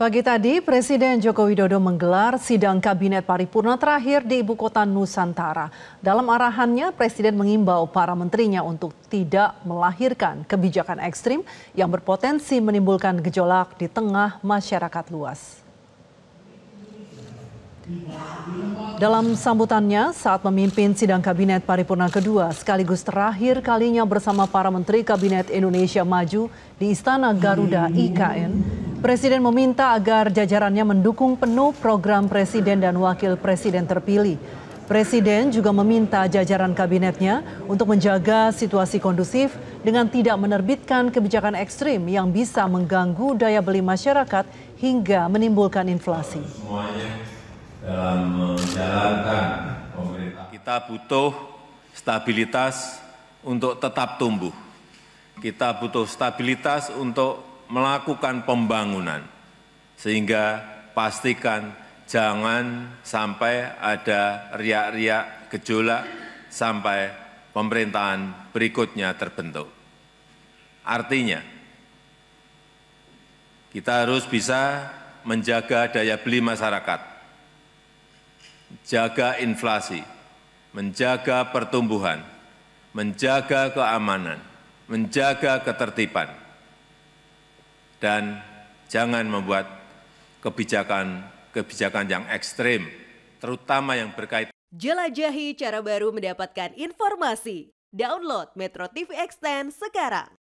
Pagi tadi, Presiden Joko Widodo menggelar sidang kabinet paripurna terakhir di ibu kota Nusantara. Dalam arahannya, Presiden mengimbau para menterinya untuk tidak melahirkan kebijakan ekstrim yang berpotensi menimbulkan gejolak di tengah masyarakat luas. Dalam sambutannya saat memimpin sidang kabinet paripurna kedua sekaligus terakhir kalinya bersama para menteri kabinet Indonesia Maju di Istana Garuda IKN, Presiden meminta agar jajarannya mendukung penuh program presiden dan wakil presiden terpilih. Presiden juga meminta jajaran kabinetnya untuk menjaga situasi kondusif dengan tidak menerbitkan kebijakan ekstrim yang bisa mengganggu daya beli masyarakat hingga menimbulkan inflasi. Semuanya dalam menjalankan pemerintah. Kita butuh stabilitas untuk tetap tumbuh. Kita butuh stabilitas untuk melakukan pembangunan. Sehingga pastikan jangan sampai ada riak-riak gejolak sampai pemerintahan berikutnya terbentuk. Artinya, kita harus bisa menjaga daya beli masyarakat, jaga inflasi, menjaga pertumbuhan, menjaga keamanan, menjaga ketertiban dan jangan membuat kebijakan-kebijakan yang ekstrim, terutama yang berkaitan. Jelajahi cara baru mendapatkan informasi. Download Metro TV Extend sekarang.